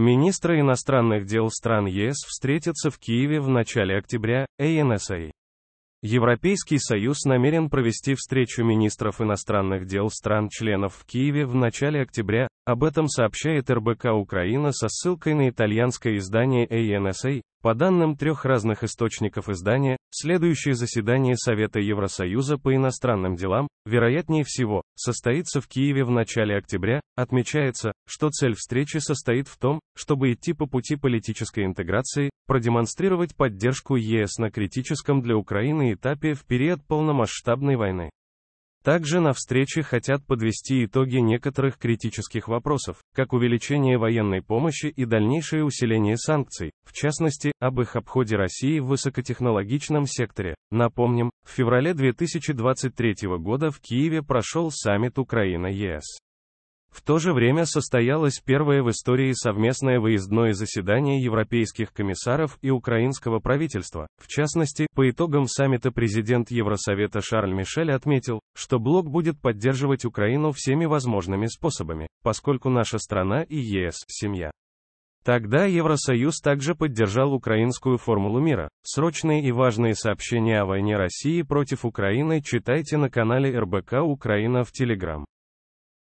Министры иностранных дел стран ЕС встретятся в Киеве в начале октября, ANSA. Европейский Союз намерен провести встречу министров иностранных дел стран-членов в Киеве в начале октября, об этом сообщает РБК Украина со ссылкой на итальянское издание ANSA. По данным трех разных источников издания, Следующее заседание Совета Евросоюза по иностранным делам, вероятнее всего, состоится в Киеве в начале октября. Отмечается, что цель встречи состоит в том, чтобы идти по пути политической интеграции, продемонстрировать поддержку ЕС на критическом для Украины этапе в период полномасштабной войны. Также на встрече хотят подвести итоги некоторых критических вопросов, как увеличение военной помощи и дальнейшее усиление санкций, в частности, об их обходе России в высокотехнологичном секторе. Напомним, в феврале 2023 года в Киеве прошел саммит Украина-ЕС. В то же время состоялось первое в истории совместное выездное заседание европейских комиссаров и украинского правительства. В частности, по итогам саммита президент Евросовета Шарль Мишель отметил, что блок будет поддерживать Украину всеми возможными способами, поскольку наша страна и ЕС – семья. Тогда Евросоюз также поддержал украинскую формулу мира. Срочные и важные сообщения о войне России против Украины читайте на канале РБК Украина в Телеграм.